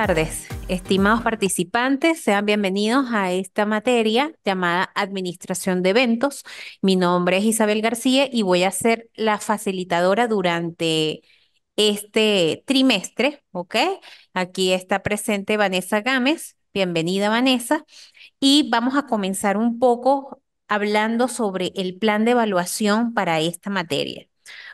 Buenas tardes, estimados participantes. Sean bienvenidos a esta materia llamada Administración de Eventos. Mi nombre es Isabel García y voy a ser la facilitadora durante este trimestre, ¿ok? Aquí está presente Vanessa Gámez. Bienvenida, Vanessa. Y vamos a comenzar un poco hablando sobre el plan de evaluación para esta materia.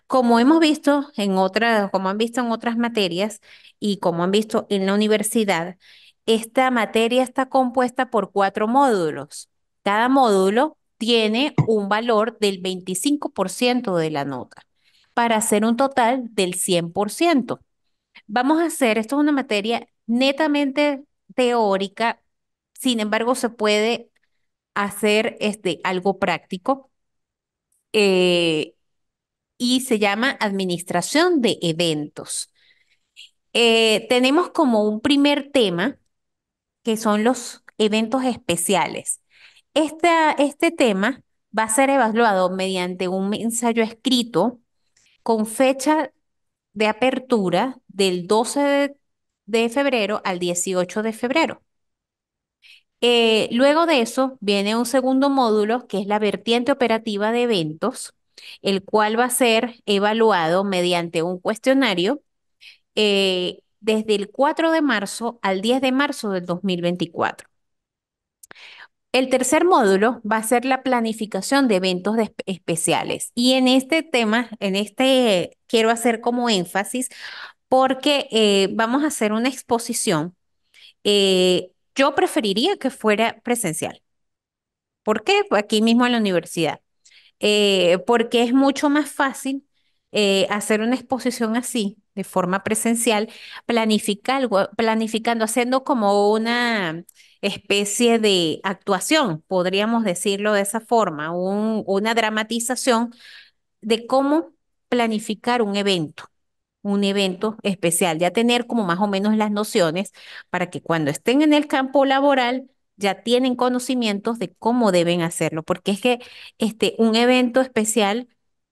Como hemos visto en otras, como han visto en otras materias, y como han visto en la universidad, esta materia está compuesta por cuatro módulos. Cada módulo tiene un valor del 25% de la nota para hacer un total del 100%. Vamos a hacer, esto es una materia netamente teórica, sin embargo se puede hacer este, algo práctico eh, y se llama administración de eventos. Eh, tenemos como un primer tema que son los eventos especiales. Este, este tema va a ser evaluado mediante un ensayo escrito con fecha de apertura del 12 de, febrero al 18 de febrero. Eh, luego de eso viene un segundo módulo que es la vertiente operativa de eventos, el cual va a ser evaluado mediante un cuestionario eh, desde el 4 de marzo al 10 de marzo del 2024. El tercer módulo va a ser la planificación de eventos especiales. Y en este tema, en este quiero hacer como énfasis porque eh, vamos a hacer una exposición. Eh, yo preferiría que fuera presencial. ¿Por qué? Aquí mismo en la universidad. porque es mucho más fácil eh, hacer una exposición así, de forma presencial, planificando, planificando, haciendo como una especie de actuación, podríamos decirlo de esa forma, una dramatización de cómo planificar un evento un evento especial, ya tener como más o menos las nociones para que cuando estén en el campo laboral ya tienen conocimientos de cómo deben hacerlo, porque es que este, un evento especial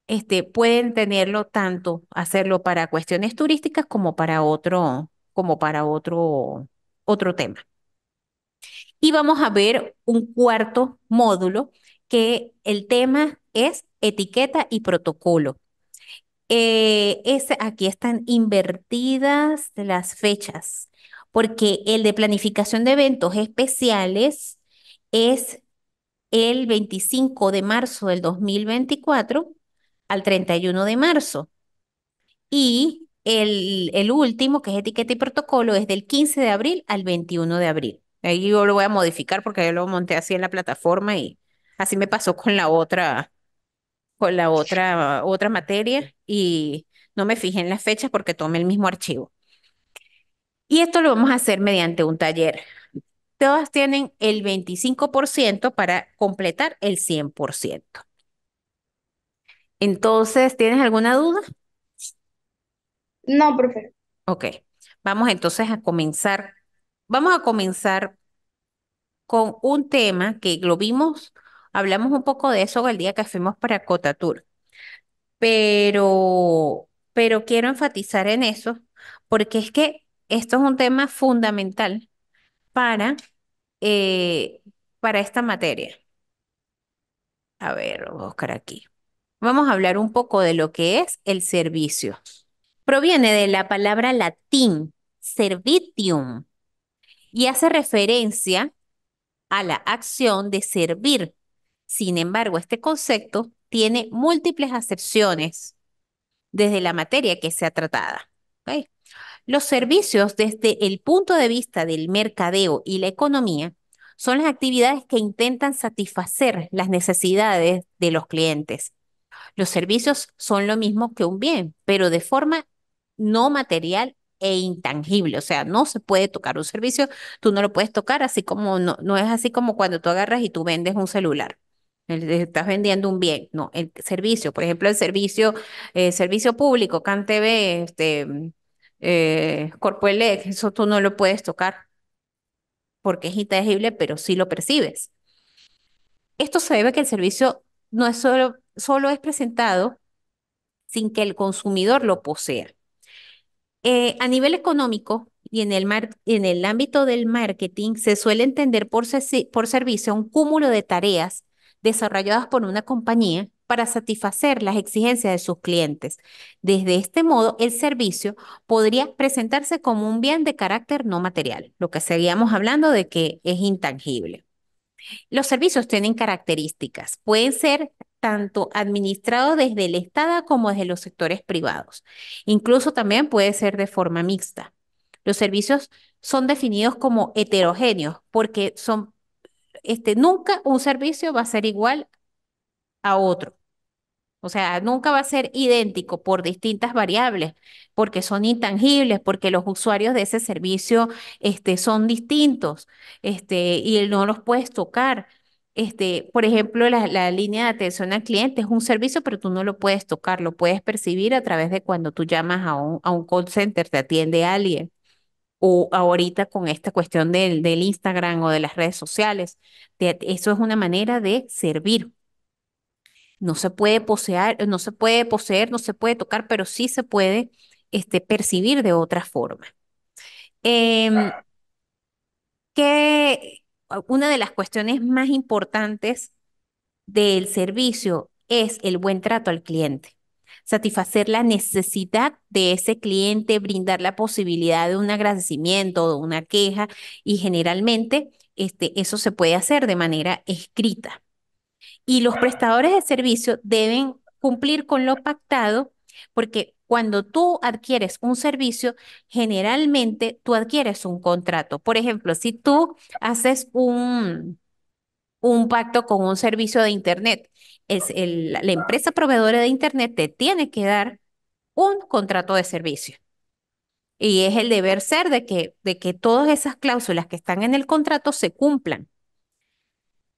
este, pueden tenerlo tanto, hacerlo para cuestiones turísticas como para otro, como para otro, otro tema. Y vamos a ver un cuarto módulo que el tema es etiqueta y protocolo. Eh, aquí están invertidas las fechas, porque el de planificación de eventos especiales es el 25 de marzo del 2024 al 31 de marzo. Y el, último, que es etiqueta y protocolo, es del 15 de abril al 21 de abril. Ahí yo lo voy a modificar porque yo lo monté así en la plataforma y así me pasó con la otra, con la otra, otra materia y no me fijé en las fechas porque tomé el mismo archivo. Y esto lo vamos a hacer mediante un taller. Todas tienen el 25% para completar el 100%. Entonces, ¿tienes alguna duda? No, profe. Ok, vamos entonces a comenzar. Vamos a comenzar con un tema que lo vimos, hablamos un poco de eso el día que fuimos para Cotatur, pero, pero quiero enfatizar en eso porque es que esto es un tema fundamental para, eh, para esta materia. A ver, voy buscar aquí vamos a hablar un poco de lo que es el servicio. Proviene de la palabra latín servitium y hace referencia a la acción de servir. Sin embargo, este concepto tiene múltiples acepciones desde la materia que sea tratada. Los servicios desde el punto de vista del mercadeo y la economía son las actividades que intentan satisfacer las necesidades de los clientes los servicios son lo mismo que un bien, pero de forma no material e intangible, o sea, no se puede tocar un servicio, tú no lo puedes tocar, así como no, es así como cuando tú agarras y tú vendes un celular. Estás vendiendo un bien, no, el servicio, por ejemplo, el servicio, eh, servicio público, CanTV, este, eh, eso tú no lo puedes tocar porque es intangible, pero sí lo percibes. Esto se debe a que el servicio no es solo solo es presentado sin que el consumidor lo posea. Eh, a nivel económico y en el, en el ámbito del marketing, se suele entender por, por servicio un cúmulo de tareas desarrolladas por una compañía para satisfacer las exigencias de sus clientes. Desde este modo, el servicio podría presentarse como un bien de carácter no material, lo que seguíamos hablando de que es intangible. Los servicios tienen características, pueden ser tanto administrado desde el Estado como desde los sectores privados. Incluso también puede ser de forma mixta. Los servicios son definidos como heterogéneos porque son, este, nunca un servicio va a ser igual a otro. O sea, nunca va a ser idéntico por distintas variables, porque son intangibles, porque los usuarios de ese servicio este, son distintos este, y no los puedes tocar. Este, por ejemplo, la, línea de atención al cliente es un servicio, pero tú no lo puedes tocar, lo puedes percibir a través de cuando tú llamas a un, call center, te atiende alguien. O ahorita con esta cuestión del, del Instagram o de las redes sociales, eso es una manera de servir. No se puede poseer, no se puede poseer, no se puede tocar, pero sí se puede este, percibir de otra forma. Em, ¿qué, una de las cuestiones más importantes del servicio es el buen trato al cliente, satisfacer la necesidad de ese cliente, brindar la posibilidad de un agradecimiento, de una queja y generalmente este, eso se puede hacer de manera escrita. Y los prestadores de servicio deben cumplir con lo pactado porque cuando tú adquieres un servicio, generalmente tú adquieres un contrato. Por ejemplo, si tú haces un, un pacto con un servicio de Internet, es la empresa proveedora de Internet te tiene que dar un contrato de servicio. Y es el deber ser de que, de que todas esas cláusulas que están en el contrato se cumplan.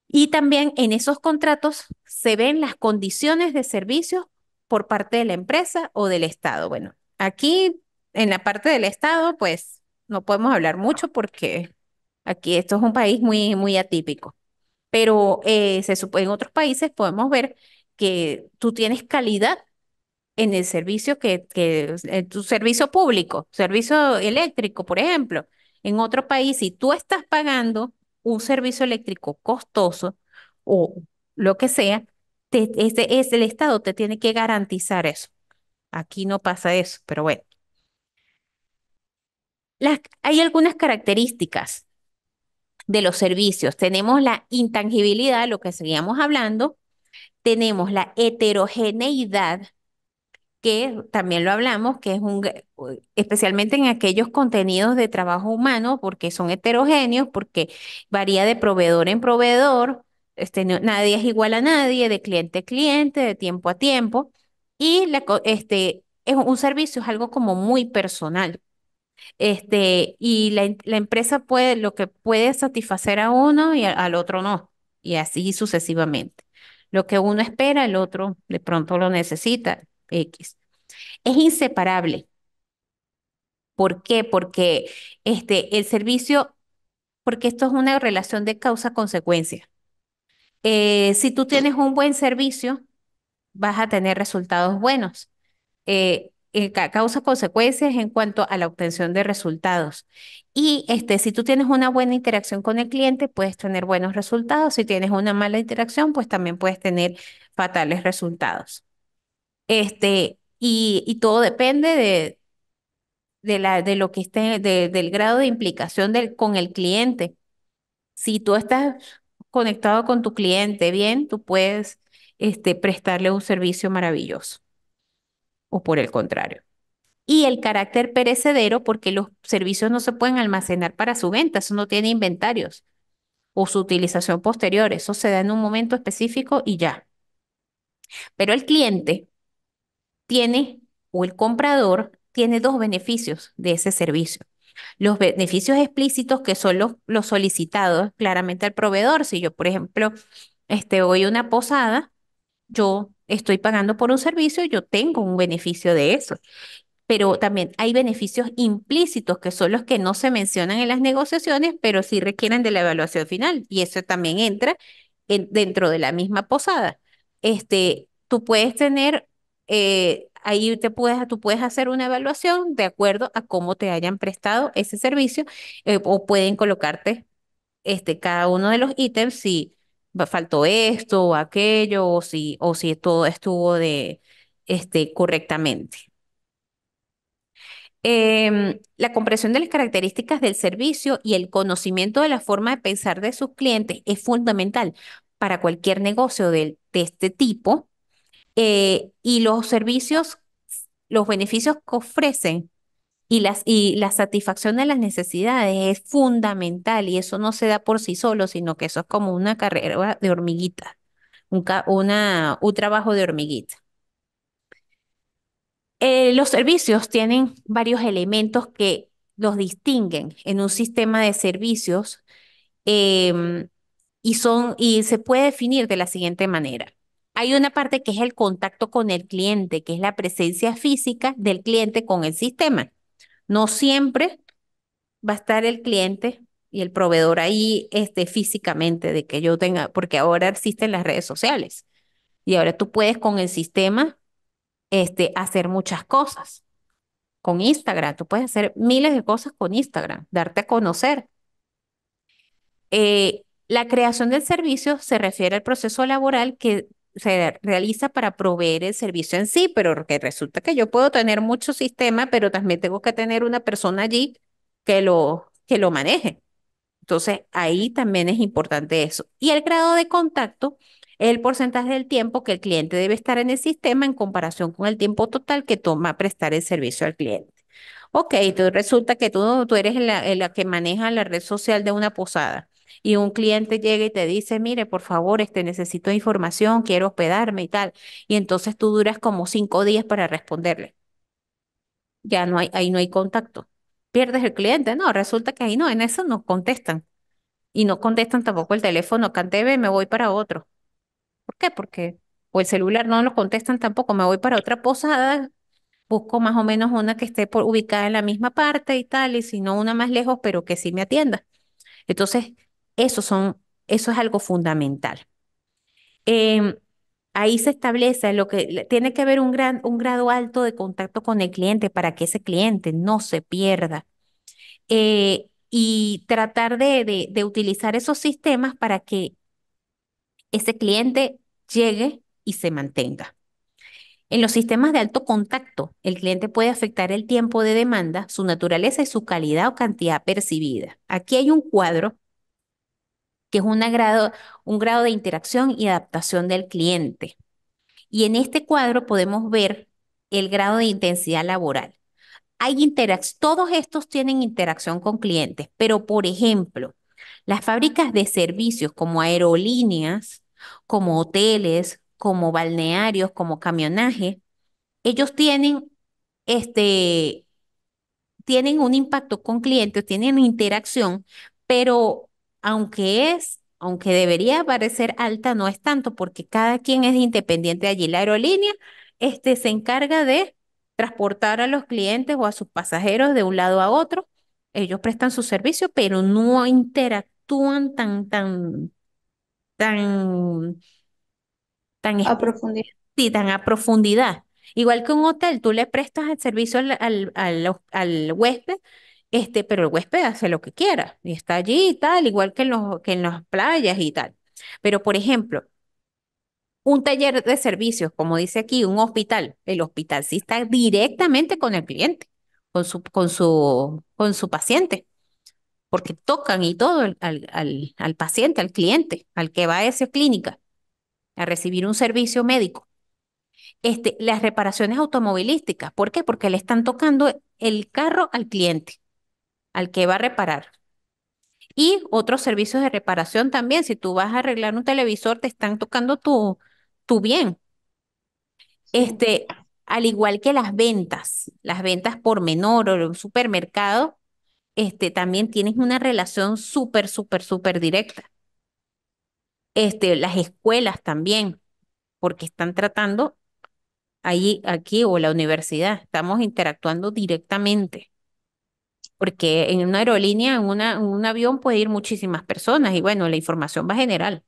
Y también en esos contratos se ven las condiciones de servicios por parte de la empresa o del Estado. Bueno, aquí en la parte del Estado, pues no podemos hablar mucho porque aquí esto es un país muy, muy atípico. Pero eh, se supone, en otros países podemos ver que tú tienes calidad en el servicio que, tu servicio público, servicio eléctrico, por ejemplo. En otro país, si tú estás pagando un servicio eléctrico costoso o lo que sea, es el Estado te tiene que garantizar eso. Aquí no pasa eso, pero bueno. hay algunas características de los servicios. Tenemos la intangibilidad, lo que seguíamos hablando. Tenemos la heterogeneidad, que también lo hablamos, que es un, especialmente en aquellos contenidos de trabajo humano, porque son heterogéneos, porque varía de proveedor en proveedor, este, nadie es igual a nadie, de cliente a cliente, de tiempo a tiempo, y este, es un servicio es algo como muy personal. Este, y la, empresa puede, lo que puede satisfacer a uno y al otro no, y así sucesivamente. Lo que uno espera, el otro de pronto lo necesita, X. Es inseparable. ¿Por qué? Porque este, el servicio, porque esto es una relación de causa-consecuencia. Eh, si tú tienes un buen servicio, vas a tener resultados buenos. Eh, eh, causa consecuencias en cuanto a la obtención de resultados. Y este, si tú tienes una buena interacción con el cliente, puedes tener buenos resultados. Si tienes una mala interacción, pues también puedes tener fatales resultados. Este, y, todo depende de, de, la, de lo que esté, del grado de implicación con el cliente. Si tú estás conectado con tu cliente bien, tú puedes este, prestarle un servicio maravilloso. O por el contrario. Y el carácter perecedero, porque los servicios no se pueden almacenar para su venta, eso no tiene inventarios o su utilización posterior, eso se da en un momento específico y ya. Pero el cliente tiene o el comprador tiene dos beneficios de ese servicio los beneficios explícitos que son los, solicitados claramente al proveedor. Si yo, por ejemplo, este, voy a una posada, yo estoy pagando por un servicio, yo tengo un beneficio de eso. Pero también hay beneficios implícitos que son los que no se mencionan en las negociaciones, pero sí requieren de la evaluación final. Y eso también entra dentro de la misma posada. Este, tú puedes tener eh, Ahí te puedes, tú puedes hacer una evaluación de acuerdo a cómo te hayan prestado ese servicio eh, o pueden colocarte este, cada uno de los ítems si faltó esto o aquello o si, o si todo estuvo de, este, correctamente. Em, la comprensión de las características del servicio y el conocimiento de la forma de pensar de sus clientes es fundamental para cualquier negocio de este tipo eh, y los servicios, los beneficios que ofrecen y, las, y la satisfacción de las necesidades es fundamental y eso no se da por sí solo, sino que eso es como una carrera de hormiguita, un, una, un trabajo de hormiguita. Eh, los servicios tienen varios elementos que los distinguen en un sistema de servicios em, y, son, y se puede definir de la siguiente manera. Hay una parte que es el contacto con el cliente, que es la presencia física del cliente con el sistema. No siempre va a estar el cliente y el proveedor ahí este, físicamente, de que yo tenga, porque ahora existen las redes sociales y ahora tú puedes con el sistema este, hacer muchas cosas. Con Instagram, tú puedes hacer miles de cosas con Instagram, darte a conocer. Eh, la creación del servicio se refiere al proceso laboral que se realiza para proveer el servicio en sí, pero que resulta que yo puedo tener mucho sistema, pero también tengo que tener una persona allí que lo, que lo maneje. Entonces, ahí también es importante eso. Y el grado de contacto el porcentaje del tiempo que el cliente debe estar en el sistema en comparación con el tiempo total que toma prestar el servicio al cliente. Ok, entonces resulta que tú, tú eres la que maneja la red social de una posada y un cliente llega y te dice, mire, por favor, este, necesito información, quiero hospedarme y tal, y entonces tú duras como cinco días para responderle. Ya no hay, ahí no hay contacto. Pierdes el cliente, no, resulta que ahí no, en eso no contestan. Y no contestan tampoco el teléfono, TV me voy para otro. ¿Por qué? Porque o el celular no lo contestan tampoco, me voy para otra posada, busco más o menos una que esté por, ubicada en la misma parte y tal, y si no una más lejos, pero que sí me atienda. Entonces, eso, son, eso es algo fundamental. Em, ahí se establece lo que tiene que haber un, gran, un grado alto de contacto con el cliente para que ese cliente no se pierda. Eh, y tratar de, de utilizar esos sistemas para que ese cliente llegue y se mantenga. En los sistemas de alto contacto, el cliente puede afectar el tiempo de demanda, su naturaleza y su calidad o cantidad percibida. Aquí hay un cuadro es grado, un grado de interacción y adaptación del cliente. Y en este cuadro podemos ver el grado de intensidad laboral. Hay interacción, todos estos tienen interacción con clientes, pero por ejemplo, las fábricas de servicios como aerolíneas, como hoteles, como balnearios, como camionaje, ellos tienen este tienen un impacto con clientes, tienen interacción, pero aunque es, aunque debería parecer alta, no es tanto porque cada quien es independiente allí. La aerolínea este, se encarga de transportar a los clientes o a sus pasajeros de un lado a otro. Ellos prestan su servicio, pero no interactúan tan, tan, tan, tan a profundidad. tan a profundidad. Igual que un hotel, tú le prestas el servicio al, al huésped, este, pero el huésped hace lo que quiera y está allí y tal, igual que en, los, que en las playas y tal. Pero, por ejemplo, un taller de servicios, como dice aquí, un hospital, el hospital sí está directamente con el cliente, con su, con su, con su paciente, porque tocan y todo al, paciente, al cliente, al que va a esa clínica a recibir un servicio médico. Este, las reparaciones automovilísticas. ¿Por qué? Porque le están tocando el carro al cliente al que va a reparar. Y otros servicios de reparación también. Si tú vas a arreglar un televisor, te están tocando tu, tu bien. Este, al igual que las ventas, las ventas por menor o en un supermercado, este, también tienes una relación súper, súper, súper directa. Este, las escuelas también, porque están tratando allí, aquí o la universidad, estamos interactuando directamente porque en una aerolínea, en, una, un avión puede ir muchísimas personas y bueno, la información va general,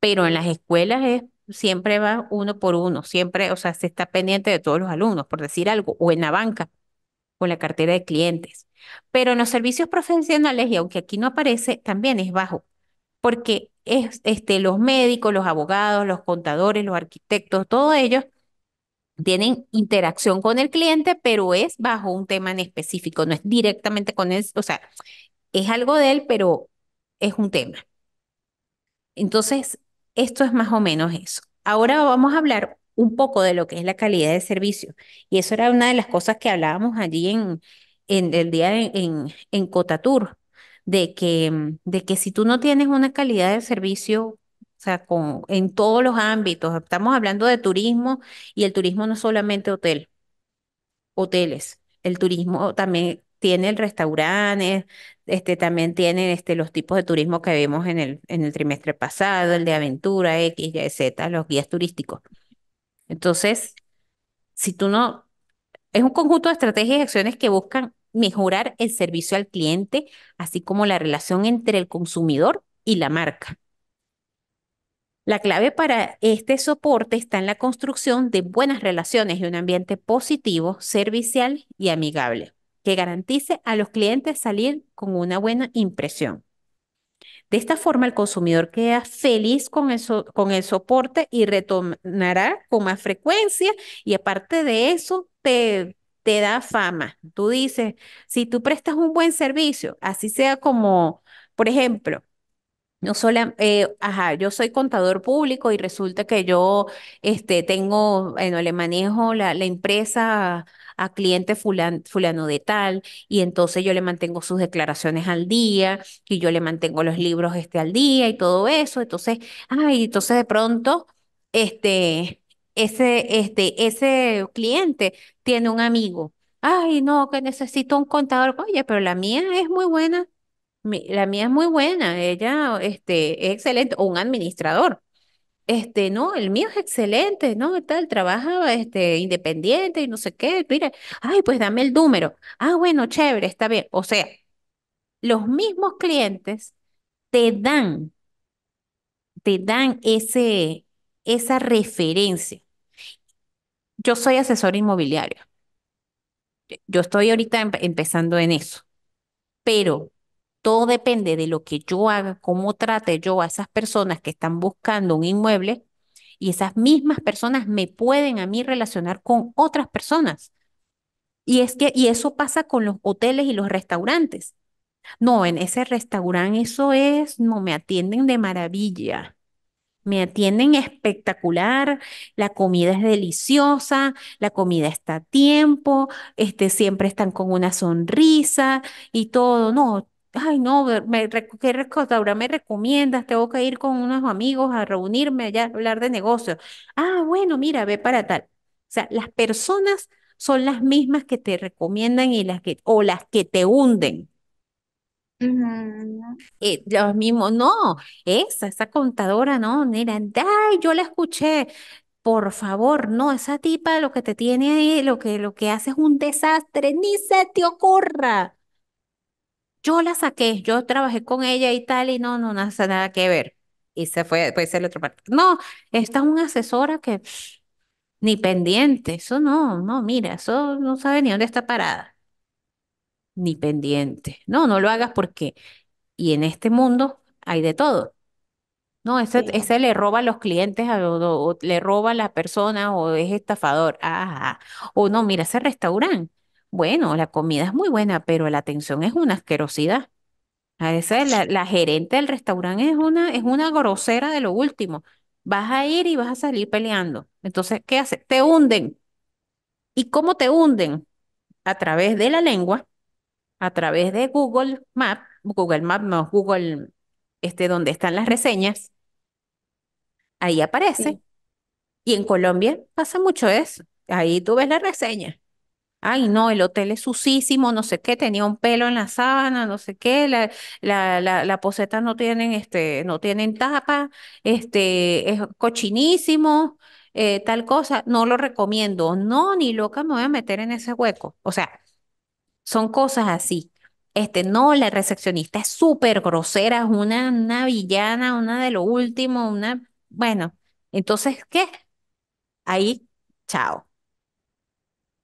pero en las escuelas es, siempre va uno por uno, siempre, o sea, se está pendiente de todos los alumnos, por decir algo, o en la banca, en la cartera de clientes. Pero en los servicios profesionales, y aunque aquí no aparece, también es bajo, porque es, este, los médicos, los abogados, los contadores, los arquitectos, todos ellos tienen interacción con el cliente, pero es bajo un tema en específico, no es directamente con él, o sea, es algo de él, pero es un tema. Entonces, esto es más o menos eso. Ahora vamos a hablar un poco de lo que es la calidad de servicio. Y eso era una de las cosas que hablábamos allí en, en el día en, en, Cotatur, de que, de que si tú no tienes una calidad de servicio o sea, con, en todos los ámbitos. Estamos hablando de turismo y el turismo no es solamente hotel, hoteles. El turismo también tiene el restaurantes, este, también tiene este, los tipos de turismo que vimos en el, en el trimestre pasado, el de aventura, X, Y, Z, los guías turísticos. Entonces, si tú no... Es un conjunto de estrategias y acciones que buscan mejorar el servicio al cliente, así como la relación entre el consumidor y la marca. La clave para este soporte está en la construcción de buenas relaciones y un ambiente positivo, servicial y amigable, que garantice a los clientes salir con una buena impresión. De esta forma, el consumidor queda feliz con el, con el soporte y retornará con más frecuencia y aparte de eso, te, te da fama. Tú dices, si tú prestas un buen servicio, así sea como, por ejemplo, no solo, eh, ajá, yo soy contador público y resulta que yo este, tengo, bueno, le manejo la, la empresa a cliente fulano de tal, y entonces yo le mantengo sus declaraciones al día, y yo le mantengo los libros este al día y todo eso. Entonces, ay, entonces de pronto, este, ese, este, ese cliente tiene un amigo. Ay, no, que necesito un contador. Oye, pero la mía es muy buena la mía es muy buena, ella este, es excelente, o un administrador. Este, no, el mío es excelente, ¿no? Tal, trabaja este, independiente y no sé qué. Mira, ay, pues dame el número. Ah, bueno, chévere, está bien. O sea, los mismos clientes te dan, te dan ese, esa referencia. Yo soy asesor inmobiliario. Yo estoy ahorita empezando en eso, pero todo depende de lo que yo haga, cómo trate yo a esas personas que están buscando un inmueble y esas mismas personas me pueden a mí relacionar con otras personas. Y es que y eso pasa con los hoteles y los restaurantes. No, en ese restaurante eso es, no me atienden de maravilla. Me atienden espectacular, la comida es deliciosa, la comida está a tiempo, este, siempre están con una sonrisa y todo. No, ay, no, me, ¿qué contadora me recomiendas? Tengo que ir con unos amigos a reunirme allá, hablar de negocios. Ah, bueno, mira, ve para tal. O sea, las personas son las mismas que te recomiendan y las que, o las que te hunden. Eh, los mismos, no, esa, esa contadora, no, mira, ay, yo la escuché, por favor, no, esa tipa lo que te tiene ahí, lo que, lo que hace es un desastre, ni se te ocurra yo la saqué, yo trabajé con ella y tal, y no, no, no hace nada que ver. Y se fue, puede ser la otra parte. No, esta es una asesora que ni pendiente, eso no, no, mira, eso no sabe ni dónde está parada. Ni pendiente. No, no lo hagas porque, y en este mundo hay de todo. No, ese, le roba a los clientes o, le roba a la persona o es estafador. O no, mira ese restaurante. Bueno, la comida es muy buena, pero la atención es una asquerosidad. A veces la, gerente del restaurante es una, es una grosera de lo último. Vas a ir y vas a salir peleando. Entonces, ¿qué haces? Te hunden. ¿Y cómo te hunden? A través de la lengua, a través de Google Maps, Google Maps, no, Google, este, donde están las reseñas, ahí aparece. Y en Colombia pasa mucho eso. Ahí tú ves la reseña. Ay, no, el hotel es sucísimo, no sé qué, tenía un pelo en la sábana, no sé qué, la, la, la, poseta no tienen, este, no tienen tapa, este, es cochinísimo, eh, tal cosa, no lo recomiendo. No, ni loca me voy a meter en ese hueco. O sea, son cosas así. Este, no, la recepcionista es súper grosera, es una, una villana, una de lo último, una, bueno, entonces, ¿qué? Ahí, chao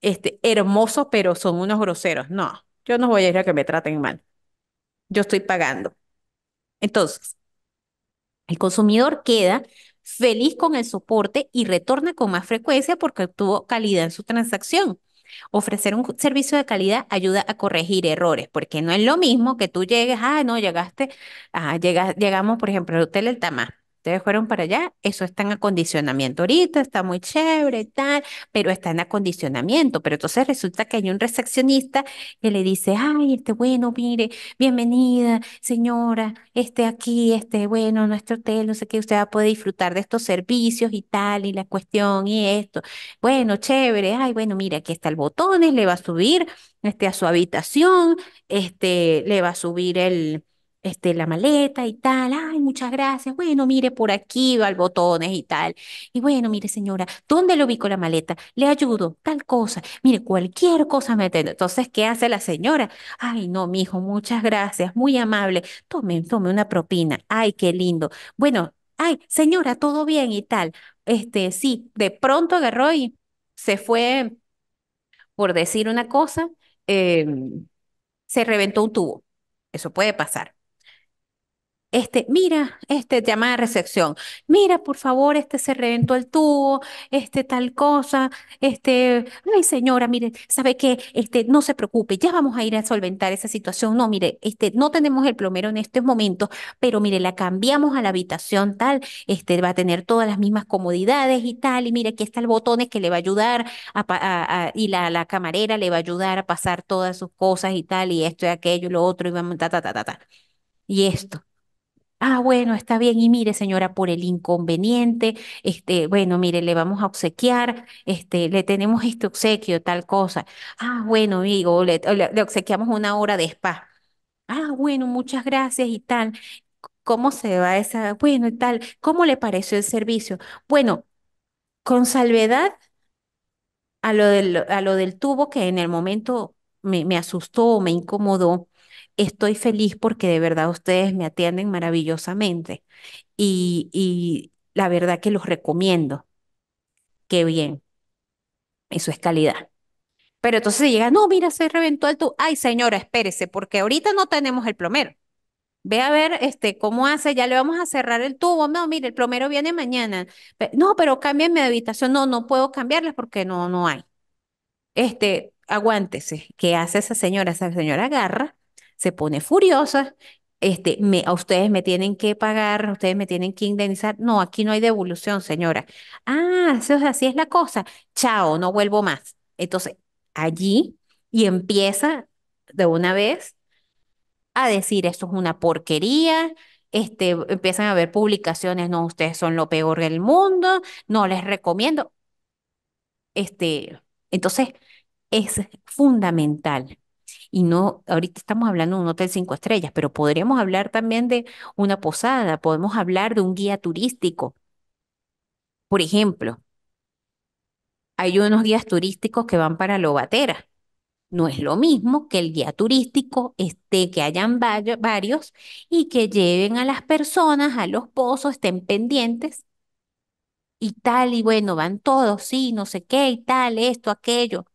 este, hermosos, pero son unos groseros. No, yo no voy a ir a que me traten mal. Yo estoy pagando. Entonces, el consumidor queda feliz con el soporte y retorna con más frecuencia porque obtuvo calidad en su transacción. Ofrecer un servicio de calidad ayuda a corregir errores, porque no es lo mismo que tú llegues, ah, no, llegaste, ah, llegamos, por ejemplo, al Hotel El Tamá ustedes fueron para allá, eso está en acondicionamiento ahorita, está muy chévere y tal, pero está en acondicionamiento. Pero entonces resulta que hay un recepcionista que le dice, ay, este, bueno, mire, bienvenida, señora, este aquí, este, bueno, nuestro hotel, no sé qué, usted va a poder disfrutar de estos servicios y tal, y la cuestión y esto. Bueno, chévere, ay, bueno, mire, aquí está el botones, le va a subir, este, a su habitación, este, le va a subir el este, la maleta y tal, ay, muchas gracias, bueno, mire por aquí, va al botones y tal, y bueno, mire señora, ¿dónde lo ubico la maleta? Le ayudo, tal cosa, mire, cualquier cosa me Entonces, ¿qué hace la señora? Ay, no, mijo, muchas gracias, muy amable, tome, tome una propina, ay, qué lindo, bueno, ay, señora, todo bien y tal, este, sí, de pronto agarró y se fue, por decir una cosa, em, se reventó un tubo. Eso puede pasar este, mira, este, llamada de recepción, mira, por favor, este se reventó el tubo, este, tal cosa, este, ay señora, mire, ¿sabe que Este, no se preocupe, ya vamos a ir a solventar esa situación. No, mire, este, no tenemos el plomero en este momento, pero mire, la cambiamos a la habitación tal, este, va a tener todas las mismas comodidades y tal, y mire, aquí está el botón que le va a ayudar a, y la, la camarera le va a ayudar a pasar todas sus cosas y tal, y esto y aquello y lo otro, y vamos, ta, ta, ta, ta, ta. Y esto ah, bueno, está bien, y mire, señora, por el inconveniente, este, bueno, mire, le vamos a obsequiar, este, le tenemos este obsequio, tal cosa. Ah, bueno, amigo, le, obsequiamos una hora de spa. Ah, bueno, muchas gracias y tal. ¿Cómo se va esa? Bueno, y tal. ¿Cómo le pareció el servicio? Bueno, con salvedad a lo del, a lo del tubo que en el momento me, me asustó, me incomodó, estoy feliz porque de verdad ustedes me atienden maravillosamente y, y la verdad que los recomiendo. Qué bien. Eso es calidad. Pero entonces llega, no, mira, se reventó el tubo. Ay, señora, espérese, porque ahorita no tenemos el plomero. Ve a ver este, cómo hace, ya le vamos a cerrar el tubo. No, mire, el plomero viene mañana. No, pero cámbienme de habitación. No, no puedo cambiarles porque no, no hay. Este, aguántese. ¿Qué hace esa señora? Esa señora agarra se pone furiosa. Este, me, a ustedes me tienen que pagar, ustedes me tienen que indemnizar. No, aquí no hay devolución, señora. Ah, eso, así es la cosa. Chao, no vuelvo más. Entonces, allí y empieza de una vez a decir esto es una porquería, este, empiezan a haber publicaciones, no, ustedes son lo peor del mundo, no les recomiendo. Este, entonces, es fundamental y no, ahorita estamos hablando de un hotel cinco estrellas, pero podríamos hablar también de una posada, podemos hablar de un guía turístico. Por ejemplo, hay unos guías turísticos que van para Lobatera. No es lo mismo que el guía turístico esté, que hayan varios y que lleven a las personas a los pozos, estén pendientes y tal, y bueno, van todos, sí, no sé qué, y tal, esto, aquello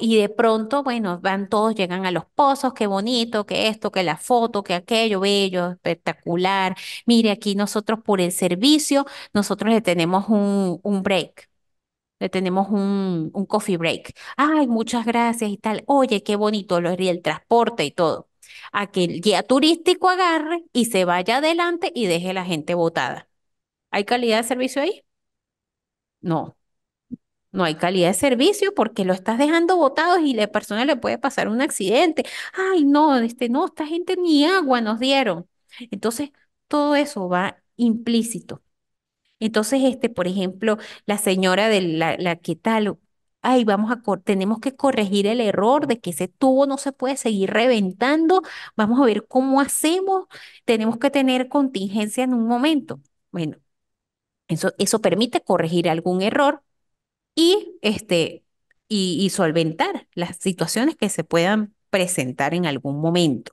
y de pronto, bueno, van todos, llegan a los pozos, qué bonito, que esto, que la foto, que aquello, bello, espectacular. Mire, aquí nosotros por el servicio, nosotros le tenemos un, un break. Le tenemos un, un coffee break. Ay, muchas gracias y tal. Oye, qué bonito, lo, el transporte y todo. A que el guía turístico agarre y se vaya adelante y deje la gente botada. ¿Hay calidad de servicio ahí? No. No hay calidad de servicio porque lo estás dejando botado y la persona le puede pasar un accidente. Ay, no, este, no, esta gente ni agua nos dieron. Entonces, todo eso va implícito. Entonces, este, por ejemplo, la señora de la, la que tal, ay, vamos a, tenemos que corregir el error de que ese tubo no se puede seguir reventando, vamos a ver cómo hacemos, tenemos que tener contingencia en un momento. Bueno, eso, eso permite corregir algún error y, este, y, solventar las situaciones que se puedan presentar en algún momento.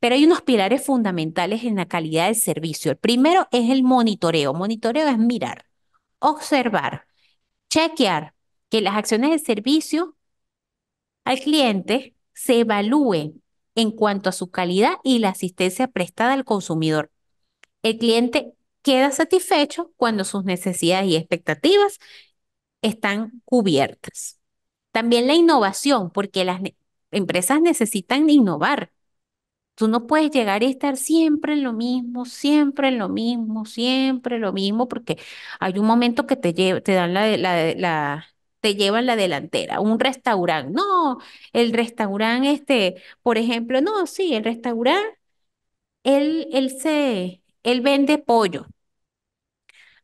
Pero hay unos pilares fundamentales en la calidad del servicio. El primero es el monitoreo. Monitoreo es mirar, observar, chequear que las acciones de servicio al cliente se evalúen en cuanto a su calidad y la asistencia prestada al consumidor. El cliente queda satisfecho cuando sus necesidades y expectativas están cubiertas. También la innovación, porque las empresas necesitan innovar. Tú no puedes llegar y estar siempre en lo mismo, siempre en lo mismo, siempre en lo mismo, porque hay un momento que te, te dan la, la, te llevan la delantera. Un restaurante, no, el restaurante, este, por ejemplo, no, sí, el restaurante, se, él vende pollo.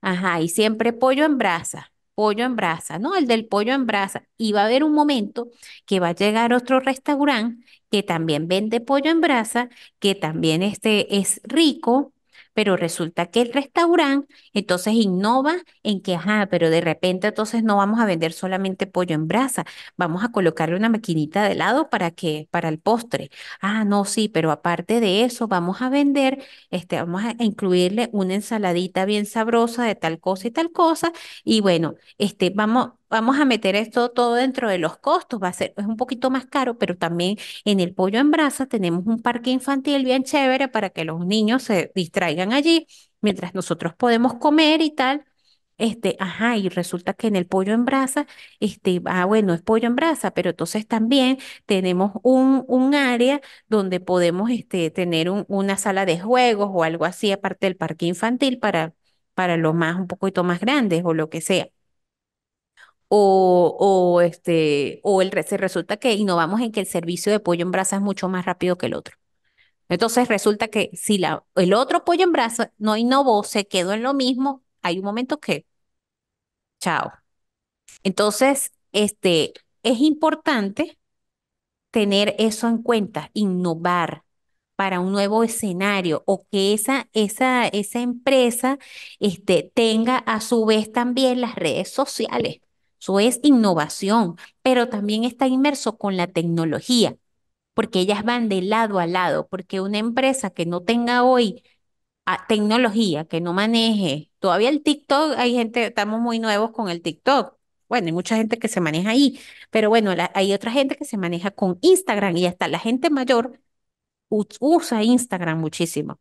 Ajá, y siempre pollo en brasa pollo en brasa, ¿no? El del pollo en brasa. Y va a haber un momento que va a llegar otro restaurante que también vende pollo en brasa, que también este es rico, pero resulta que el restaurante entonces innova en que, ajá, pero de repente entonces no vamos a vender solamente pollo en brasa, vamos a colocarle una maquinita de lado para que, para el postre. Ah, no, sí, pero aparte de eso vamos a vender, este, vamos a incluirle una ensaladita bien sabrosa de tal cosa y tal cosa, y bueno, este, vamos, vamos a meter esto todo dentro de los costos, va a ser, es un poquito más caro, pero también en el pollo en brasa tenemos un parque infantil bien chévere para que los niños se distraigan allí mientras nosotros podemos comer y tal. Este, ajá, y resulta que en el pollo en brasa, este, ah, bueno, es pollo en brasa, pero entonces también tenemos un, un área donde podemos este, tener una sala de juegos o algo así, aparte del parque infantil, para, para los más, un poquito más grandes o lo que sea o, o, este, o el, se resulta que innovamos en que el servicio de pollo en brasa es mucho más rápido que el otro. Entonces resulta que si la, el otro pollo en brasa no innovó, se quedó en lo mismo, hay un momento que, chao. Entonces, este, es importante tener eso en cuenta, innovar para un nuevo escenario o que esa, esa, esa empresa este, tenga a su vez también las redes sociales eso es innovación, pero también está inmerso con la tecnología, porque ellas van de lado a lado, porque una empresa que no tenga hoy ah, tecnología, que no maneje, todavía el TikTok, hay gente, estamos muy nuevos con el TikTok. Bueno, hay mucha gente que se maneja ahí, pero bueno, hay otra gente que se maneja con Instagram y hasta la gente mayor usa Instagram muchísimo.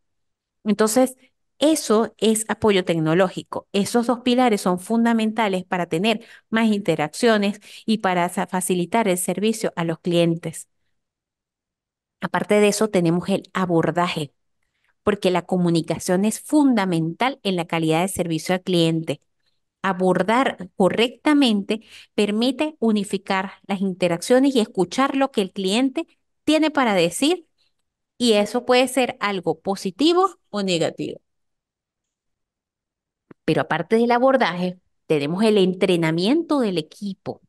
Entonces, eso es apoyo tecnológico. Esos dos pilares son fundamentales para tener más interacciones y para facilitar el servicio a los clientes. Aparte de eso, tenemos el abordaje, porque la comunicación es fundamental en la calidad de servicio al cliente. Abordar correctamente permite unificar las interacciones y escuchar lo que el cliente tiene para decir y eso puede ser algo positivo o negativo. Pero aparte del abordaje, tenemos el entrenamiento del equipo.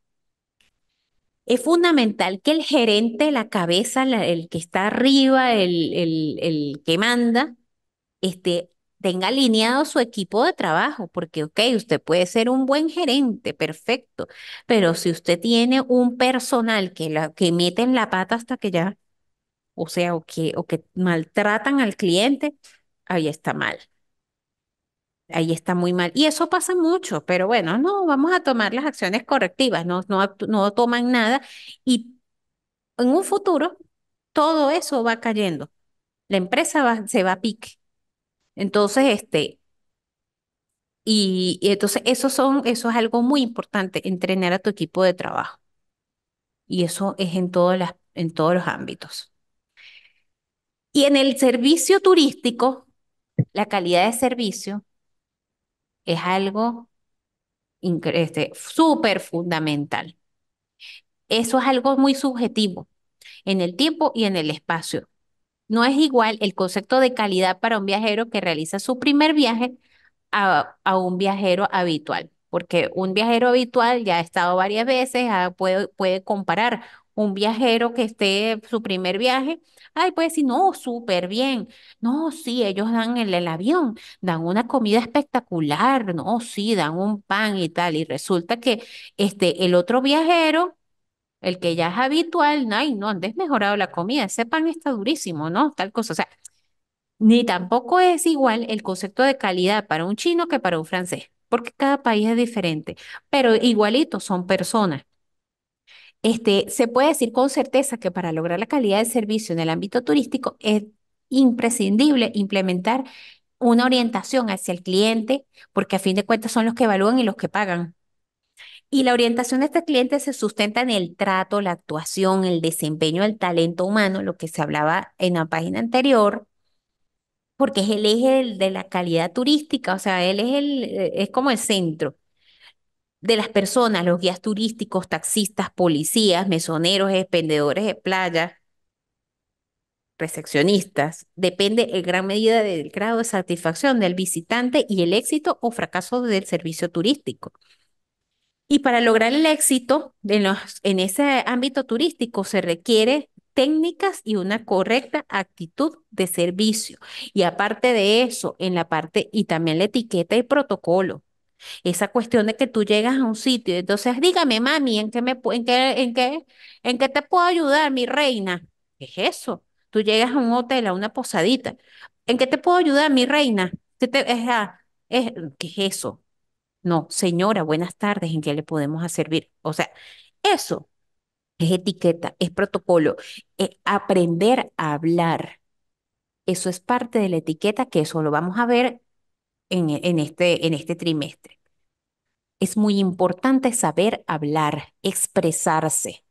Es fundamental que el gerente, la cabeza, el que está arriba, el, el, el que manda, este, tenga alineado su equipo de trabajo, porque, ok, usted puede ser un buen gerente, perfecto, pero si usted tiene un personal que, la, que mete en la pata hasta que ya, o sea, o que, o que maltratan al cliente, ahí está mal. Ahí está muy mal. Y eso pasa mucho, pero bueno, no, vamos a tomar las acciones correctivas, no, no, toman nada y en un futuro todo eso va cayendo. La empresa se va a pique. Entonces, este, y, entonces eso, son, eso es algo muy importante, entrenar a tu equipo de trabajo. Y eso es en, todas en todos los ámbitos. Y en el servicio turístico, la calidad de servicio es algo este, súper fundamental. Eso es algo muy subjetivo en el tiempo y en el espacio. No es igual el concepto de calidad para un viajero que realiza su primer viaje a, un viajero habitual, porque un viajero habitual ya ha estado varias veces, puede, puede comparar un viajero que esté su primer viaje, ay, puede decir, no, súper bien. No, sí, ellos dan el, el avión, dan una comida espectacular, no, sí, dan un pan y tal. Y resulta que este, el otro viajero, el que ya es habitual, ay, no, han desmejorado la comida, ese pan está durísimo, ¿no? Tal cosa. O sea, ni tampoco es igual el concepto de calidad para un chino que para un francés, porque cada país es diferente, pero igualito son personas. Este, se puede decir con certeza que para lograr la calidad de servicio en el ámbito turístico es imprescindible implementar una orientación hacia el cliente, porque a fin de cuentas son los que evalúan y los que pagan. Y la orientación de este cliente se sustenta en el trato, la actuación, el desempeño el talento humano, lo que se hablaba en la página anterior, porque es el eje de la calidad turística, o sea, él es, el, eh, es como el centro de las personas, los guías turísticos, taxistas, policías, mesoneros, expendedores de playa, recepcionistas, depende en gran medida del grado de satisfacción del visitante y el éxito o fracaso del servicio turístico. Y para lograr el éxito en, en ese ámbito turístico se requiere técnicas y una correcta actitud de servicio. Y aparte de eso, en la parte y también la etiqueta y protocolo. Esa cuestión de que tú llegas a un sitio, entonces dígame, mami, ¿en qué, me, en en qué, en qué te puedo ayudar, mi reina? ¿Qué es eso? Tú llegas a un hotel, a una posadita. ¿En qué te puedo ayudar, mi reina? ¿Qué, te, ah, es, ¿qué es eso? No, señora, buenas tardes, ¿en qué le podemos servir? O sea, eso es etiqueta, es protocolo, es aprender a hablar. Eso es parte de la etiqueta que eso lo vamos a ver en, este, en este trimestre. Es muy importante saber hablar, expresarse.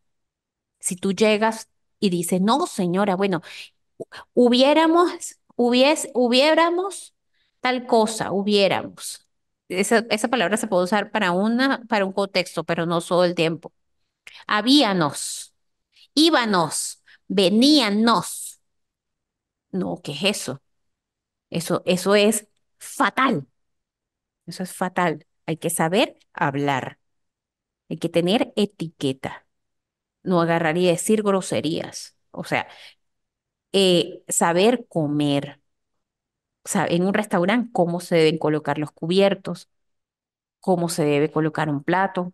Si tú llegas y dices, no, señora, bueno, hubiéramos, hubies, hubiéramos tal cosa, hubiéramos. Esa, palabra se puede usar para, una, para un contexto, pero no todo el tiempo. Habíanos, íbanos, veníanos. No, ¿qué es eso? Eso, eso es fatal. Eso es fatal. Hay que saber hablar. Hay que tener etiqueta. No agarrar decir groserías. O sea, eh, saber comer. O sea, en un restaurante, cómo se deben colocar los cubiertos, cómo se debe colocar un plato.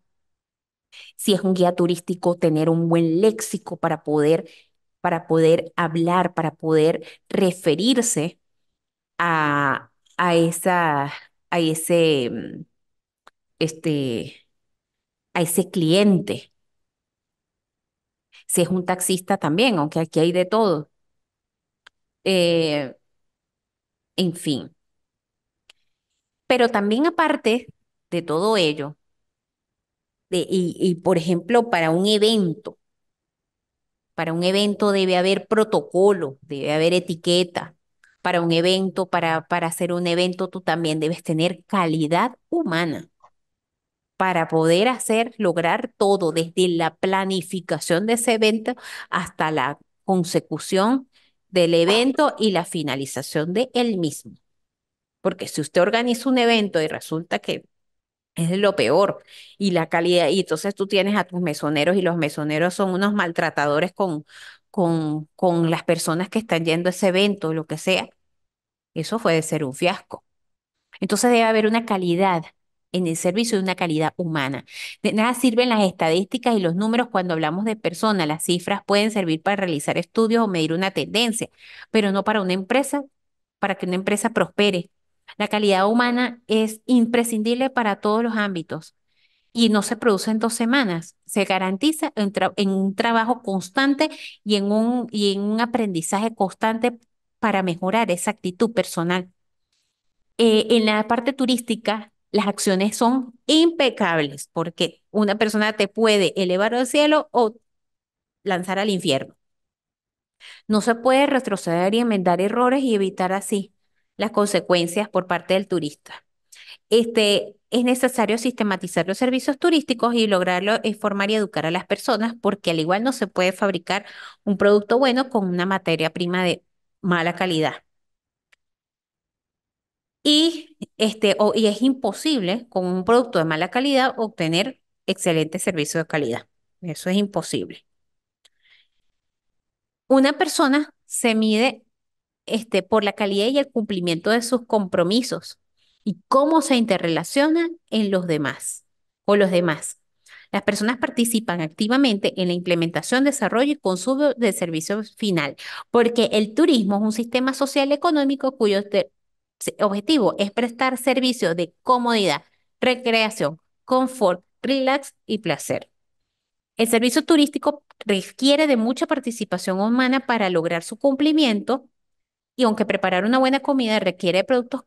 Si es un guía turístico, tener un buen léxico para poder, para poder hablar, para poder referirse a, a esa, a ese, mm, este, a ese cliente. Si es un taxista también, aunque aquí hay de todo. Eh, en fin. Pero también aparte de todo ello, de, y, y por ejemplo, para un evento, para un evento debe haber protocolo, debe haber etiqueta, para un evento, para, para hacer un evento, tú también debes tener calidad humana para poder hacer, lograr todo, desde la planificación de ese evento hasta la consecución del evento y la finalización de él mismo. Porque si usted organiza un evento y resulta que es lo peor y la calidad, y entonces tú tienes a tus mesoneros y los mesoneros son unos maltratadores con, con, las personas que están yendo a ese evento, o lo que sea, eso puede ser un fiasco. Entonces debe haber una calidad en el servicio de una calidad humana. De nada sirven las estadísticas y los números cuando hablamos de personas. Las cifras pueden servir para realizar estudios o medir una tendencia, pero no para una empresa, para que una empresa prospere. La calidad humana es imprescindible para todos los ámbitos, y no se produce en dos semanas. Se garantiza en, un trabajo constante y en un, y en un aprendizaje constante para mejorar esa actitud personal. Eh, en la parte turística, las acciones son impecables porque una persona te puede elevar al cielo o lanzar al infierno. No se puede retroceder y enmendar errores y evitar así las consecuencias por parte del turista. Este, es necesario sistematizar los servicios turísticos y lograrlo informar y educar a las personas, porque al igual no se puede fabricar un producto bueno con una materia prima de mala calidad. Y, este, y es imposible con un producto de mala calidad obtener excelentes servicios de calidad. Eso es imposible. Una persona se mide este, por la calidad y el cumplimiento de sus compromisos y cómo se interrelacionan en los demás o los demás. Las personas participan activamente en la implementación, desarrollo y consumo del servicio final, porque el turismo es un sistema social económico cuyo objetivo es prestar servicios de comodidad, recreación, confort, relax y placer. El servicio turístico requiere de mucha participación humana para lograr su cumplimiento y aunque preparar una buena comida requiere de productos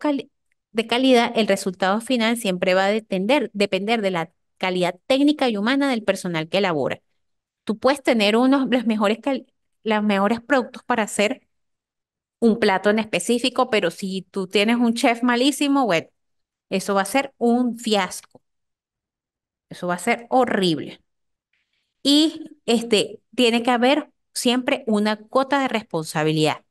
de calidad, el resultado final siempre va a depender, depender de la calidad técnica y humana del personal que elabora. Tú puedes tener unos, los mejores, los mejores productos para hacer un plato en específico, pero si tú tienes un chef malísimo, bueno, eso va a ser un fiasco. Eso va a ser horrible. Y este, tiene que haber siempre una cuota de responsabilidad.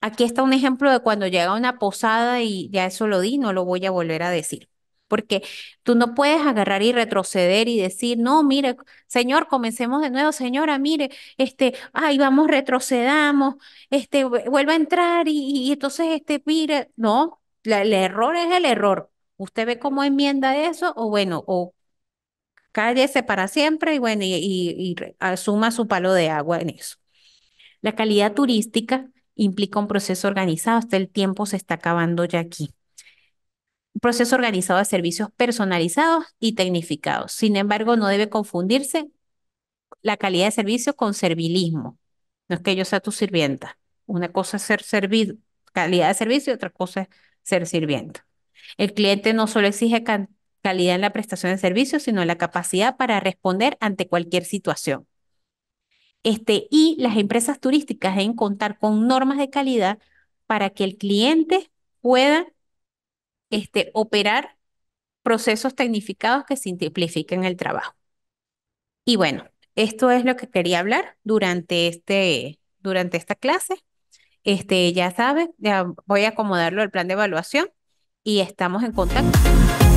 Aquí está un ejemplo de cuando llega una posada y ya eso lo di, no lo voy a volver a decir. Porque tú no puedes agarrar y retroceder y decir, no, mire, señor, comencemos de nuevo, señora, mire, este, ay, vamos, retrocedamos, este, vuelva a entrar y, entonces, este, mire, no, el error es el error. ¿Usted ve cómo enmienda eso? O bueno, o cállese para siempre y bueno, y, asuma su palo de agua en eso. La calidad turística implica un proceso organizado, hasta el tiempo se está acabando ya aquí. proceso organizado de servicios personalizados y tecnificados. Sin embargo, no debe confundirse la calidad de servicio con servilismo. No es que yo sea tu sirvienta. Una cosa es ser servido, calidad de servicio y otra cosa es ser sirvienta. El cliente no solo exige calidad en la prestación de servicios, sino la capacidad para responder ante cualquier situación. Este, y las empresas turísticas deben contar con normas de calidad para que el cliente pueda este, operar procesos tecnificados que simplifiquen el trabajo. Y bueno, esto es lo que quería hablar durante, este, durante esta clase. Este, ya saben, voy a acomodarlo al plan de evaluación y estamos en contacto.